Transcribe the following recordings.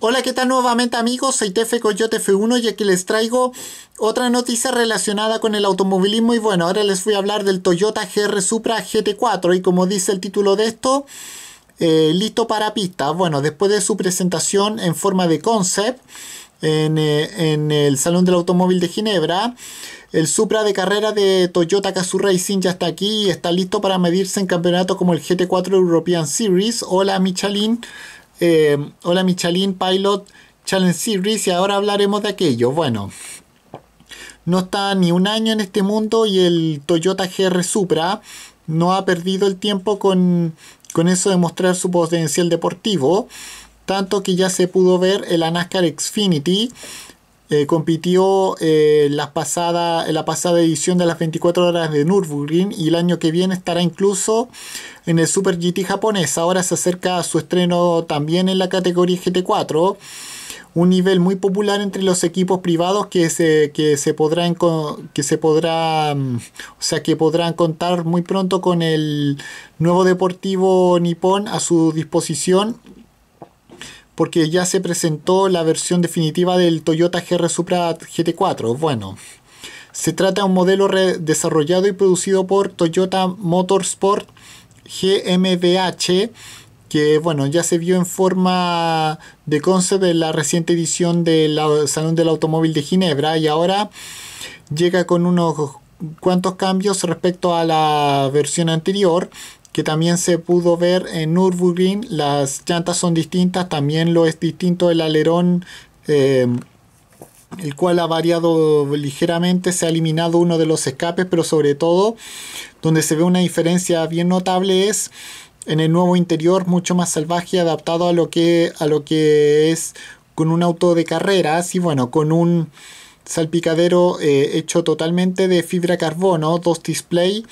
Hola, ¿qué tal nuevamente amigos? Soy TF Coyote F1 y aquí les traigo otra noticia relacionada con el automovilismo y bueno, ahora les voy a hablar del Toyota GR Supra GT4 y como dice el título de esto, eh, listo para pista. Bueno, después de su presentación en forma de concept, en, eh, el Salón del Automóvil de Ginebra. El Supra de carrera de Toyota Kazoo Racing ya está aquí y está listo para medirse en campeonatos como el GT4 European Series. Hola Michalin eh, hola Michalin Pilot Challenge Series y ahora hablaremos de aquello. Bueno, no está ni un año en este mundo y el Toyota GR Supra no ha perdido el tiempo con, con eso de mostrar su potencial deportivo, tanto que ya se pudo ver el NASCAR Xfinity eh, compitió en eh, la, pasada, la pasada edición de las 24 horas de Nürburgring y el año que viene estará incluso en el Super GT japonés. Ahora se acerca a su estreno también en la categoría GT4, un nivel muy popular entre los equipos privados que se, que se podrán que se podrá, mm, o sea, que podrán contar muy pronto con el nuevo deportivo nipón a su disposición porque ya se presentó la versión definitiva del Toyota GR Supra GT4. Bueno, se trata de un modelo desarrollado y producido por Toyota Motorsport GmbH que bueno, ya se vio en forma de concept en la reciente edición del Salón del Automóvil de Ginebra y ahora llega con unos cuantos cambios respecto a la versión anterior que también se pudo ver en Nürburgring. Las llantas son distintas, también lo es distinto el alerón, eh, el cual ha variado ligeramente. Se ha eliminado uno de los escapes, pero sobre todo donde se ve una diferencia bien notable es en el nuevo interior, mucho más salvaje, adaptado a lo que, a lo que es con un auto de carreras y bueno, con un salpicadero eh, hecho totalmente de fibra carbono, dos display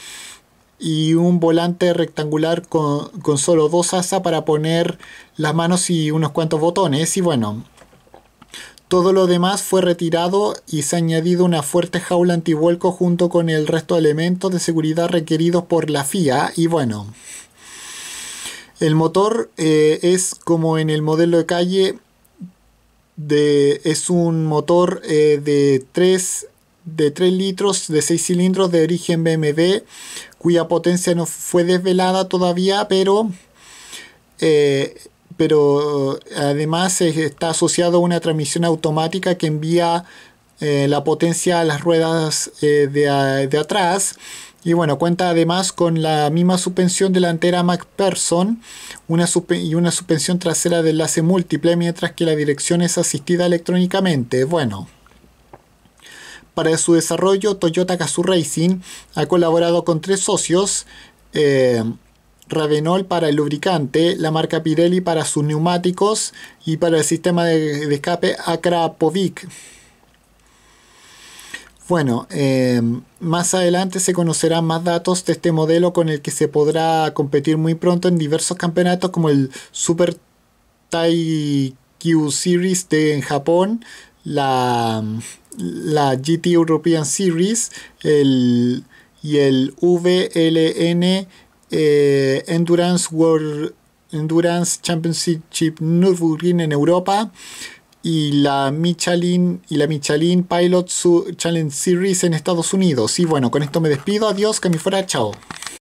y un volante rectangular con, solo dos asas para poner las manos y unos cuantos botones. Y bueno, todo lo demás fue retirado y se ha añadido una fuerte jaula antivuelco junto con el resto de elementos de seguridad requeridos por la FIA. Y bueno, el motor eh, es como en el modelo de calle, de, es un motor eh, de 3 de 3 litros de 6 cilindros de origen BMW, cuya potencia no fue desvelada todavía, pero, eh, pero eh, además está asociado a una transmisión automática que envía eh, la potencia a las ruedas de, atrás. Y bueno, cuenta además con la misma suspensión delantera MacPherson una y una suspensión trasera de enlace múltiple, mientras que la dirección es asistida electrónicamente. Bueno. Para su desarrollo, Toyota Gazoo Racing ha colaborado con tres socios, eh, Ravenol para el lubricante, la marca Pirelli para sus neumáticos y para el sistema de, escape Akrapovic. Bueno, eh, más adelante se conocerán más datos de este modelo con el que se podrá competir muy pronto en diversos campeonatos como el Super Taikyu Series de en Japón, la, la GT European Series y el VLN eh, Endurance World Endurance Championship Nürburgring en Europa y la Michelin y la Michelin Pilot Challenge Series en Estados Unidos. Y bueno, con esto me despido. Adiós, que me fuera, chao.